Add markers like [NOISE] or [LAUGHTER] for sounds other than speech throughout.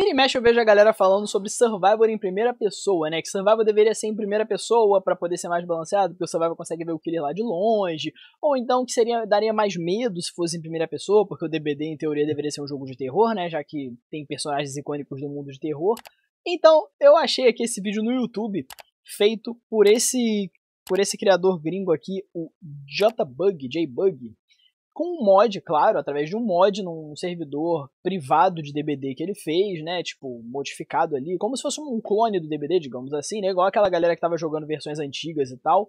Vira e mexe eu vejo a galera falando sobre Survivor em primeira pessoa, né? Que Survivor deveria ser em primeira pessoa para poder ser mais balanceado, porque o Survivor consegue ver o Killer lá de longe. Ou então que seria daria mais medo se fosse em primeira pessoa, porque o DBD em teoria deveria ser um jogo de terror, né? Já que tem personagens icônicos do mundo de terror. Então, eu achei aqui esse vídeo no YouTube feito por esse por esse criador gringo aqui, o J-Bug, J-Bug, com um mod, claro, através de um mod num servidor privado de DBD que ele fez, né? Tipo, modificado ali, como se fosse um clone do DBD, digamos assim, né? Igual aquela galera que tava jogando versões antigas e tal.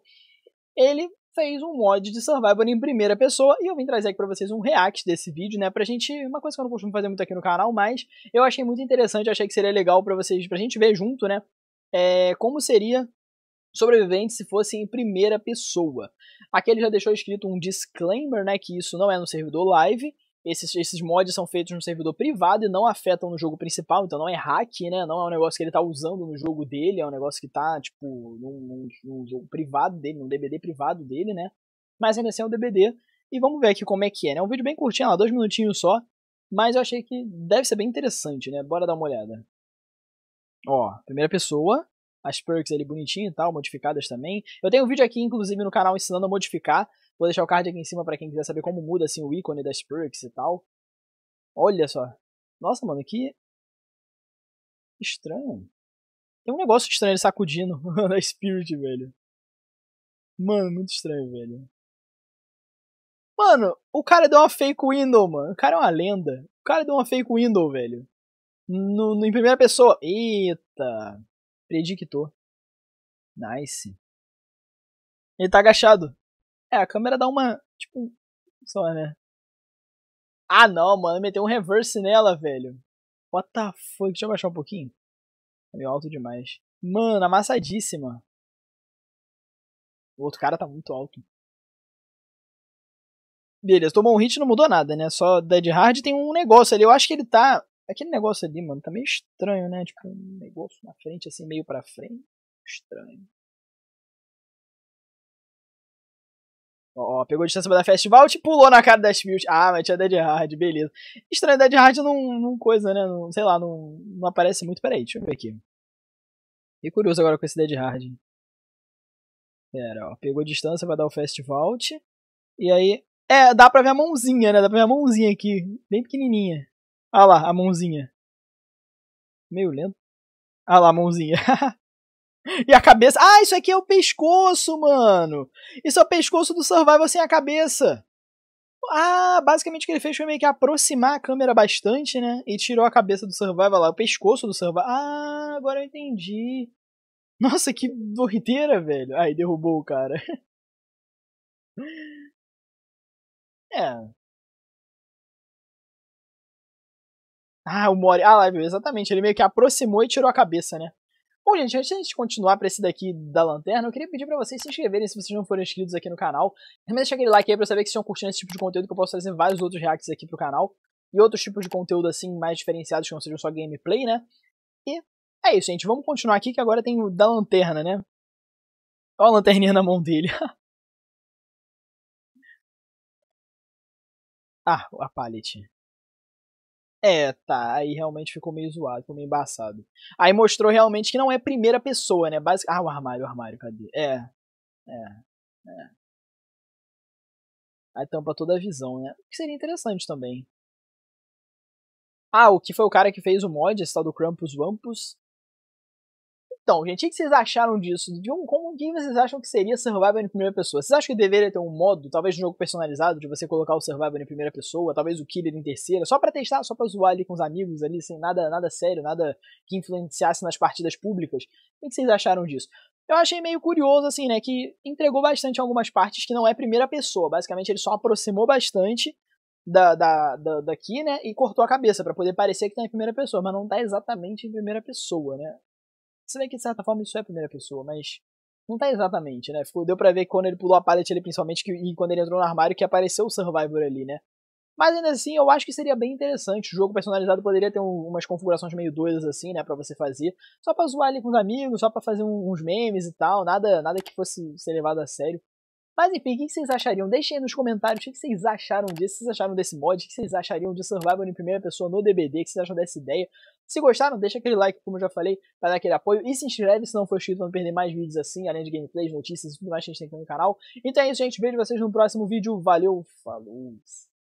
Ele fez um mod de Survivor em primeira pessoa e eu vim trazer aqui para vocês um react desse vídeo, né, pra gente, uma coisa que eu não costumo fazer muito aqui no canal, mas eu achei muito interessante, achei que seria legal para vocês, pra gente ver junto, né, é, como seria sobreviventes se fosse em primeira pessoa. Aqui ele já deixou escrito um disclaimer, né, que isso não é no servidor live. Esses, esses mods são feitos no servidor privado e não afetam no jogo principal, então não é hack, né? Não é um negócio que ele tá usando no jogo dele, é um negócio que tá, tipo, num, num jogo privado dele, num DBD privado dele, né? Mas ainda assim é um DBD. E vamos ver aqui como é que é, né? Um vídeo bem curtinho, lá, ah, dois minutinhos só. Mas eu achei que deve ser bem interessante, né? Bora dar uma olhada. Ó, primeira pessoa as perks ali bonitinho e tal, modificadas também. Eu tenho um vídeo aqui, inclusive, no canal ensinando a modificar. Vou deixar o card aqui em cima para quem quiser saber como muda assim o ícone das perks e tal. Olha só. Nossa, mano, que estranho. Tem um negócio estranho sacudindo [LAUGHS] na Spirit, velho. Mano, muito estranho, velho. Mano, o cara deu uma fake window, mano. O cara é uma lenda. O cara deu uma fake window, velho. No, no em primeira pessoa. Eita. Predictor. Nice. Ele tá agachado. É, a câmera dá uma. Tipo. Só, né? Ah não, mano, meteu um reverse nela, velho. What the fuck? Deixa eu baixar um pouquinho. É meio alto demais. Mano, amassadíssima. O outro cara tá muito alto. Beleza, tomou um hit não mudou nada, né? Só Dead Hard tem um negócio ali. Eu acho que ele tá Aquele negócio ali, mano, tá meio estranho, né? Tipo, um negócio na frente, assim, meio pra frente. Estranho. Ó, oh, pegou distância da Festival e pulou na cara da builds Ah, mas tinha Dead Hard, beleza. Estranho, Dead Hard não, não coisa, né? Não, sei lá, não, não aparece muito. Peraí, deixa eu ver aqui. Fiquei curioso agora com esse Dead Hard. Pera, ó. Pegou distância, vai dar o Fast Vault. E aí. É, dá pra ver a mãozinha, né? Dá pra ver a mãozinha aqui. Bem pequenininha. Ah lá, a mãozinha. Meio lento. Ah lá, a mãozinha. [LAUGHS] e a cabeça. Ah, isso aqui é o pescoço, mano. Isso é o pescoço do Survival sem a cabeça. Ah, basicamente o que ele fez foi meio que aproximar a câmera bastante, né? E tirou a cabeça do Survival lá, o pescoço do Survival. Ah, agora eu entendi. Nossa, que doideira, velho. Aí derrubou o cara. [LAUGHS] É. Ah, o Mori. Ah, lá, viu? Exatamente. Ele meio que aproximou e tirou a cabeça, né? Bom, gente, antes de a gente continuar para esse daqui da lanterna, eu queria pedir para vocês se inscreverem se vocês não forem inscritos aqui no canal. Também deixar aquele like aí pra saber que vocês estão curtindo esse tipo de conteúdo, que eu posso trazer vários outros reacts aqui pro canal. E outros tipos de conteúdo, assim, mais diferenciados, que não sejam só gameplay, né? E é isso, gente. Vamos continuar aqui, que agora tem o da lanterna, né? Olha a lanterninha na mão dele. [LAUGHS] ah, a pallet. É, tá. Aí realmente ficou meio zoado, ficou meio embaçado. Aí mostrou realmente que não é primeira pessoa, né? Basic... Ah, o armário, o armário, cadê? É. É. É. Aí tampa toda a visão, né? O que seria interessante também. Ah, o que foi o cara que fez o mod, esse tal do Krampus Wampus? Então, gente, o que vocês acharam disso? De um, como que vocês acham que seria Survival em primeira pessoa? Vocês acham que deveria ter um modo, talvez um jogo personalizado, de você colocar o Survival em primeira pessoa, talvez o Killer em terceira, só para testar, só pra zoar ali com os amigos ali, sem nada, nada sério, nada que influenciasse nas partidas públicas? O que vocês acharam disso? eu achei meio curioso, assim, né? Que entregou bastante algumas partes que não é primeira pessoa. Basicamente, ele só aproximou bastante da, da, da daqui, né? E cortou a cabeça para poder parecer que tá em primeira pessoa, mas não tá exatamente em primeira pessoa, né? Se bem que de certa forma isso é a primeira pessoa, mas não tá exatamente, né? Ficou, deu pra ver quando ele pulou a pallet ali, principalmente, que, e quando ele entrou no armário, que apareceu o Survivor ali, né? Mas ainda assim, eu acho que seria bem interessante. O jogo personalizado poderia ter um, umas configurações meio doidas assim, né, para você fazer. Só pra zoar ali com os amigos, só para fazer um, uns memes e tal. Nada nada que fosse ser levado a sério. Mas enfim, o que vocês achariam? Deixem aí nos comentários o que vocês acharam disso, o que vocês acharam desse mod, o que vocês achariam de Survival em primeira pessoa no DBD, o que vocês acharam dessa ideia. Se gostaram, deixa aquele like, como eu já falei, para dar aquele apoio. E se inscreve se não for inscrito para não perder mais vídeos assim, além de gameplays, notícias e tudo mais que a gente tem aqui no canal. Então é isso, gente. Vejo vocês no próximo vídeo. Valeu, falou!